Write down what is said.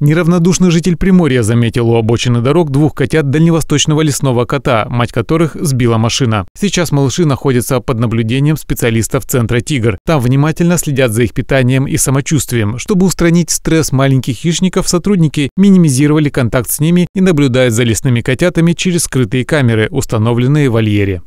Неравнодушный житель Приморья заметил у обочины дорог двух котят дальневосточного лесного кота, мать которых сбила машина. Сейчас малыши находятся под наблюдением специалистов Центра «Тигр». Там внимательно следят за их питанием и самочувствием. Чтобы устранить стресс маленьких хищников, сотрудники минимизировали контакт с ними и наблюдают за лесными котятами через скрытые камеры, установленные в вольере.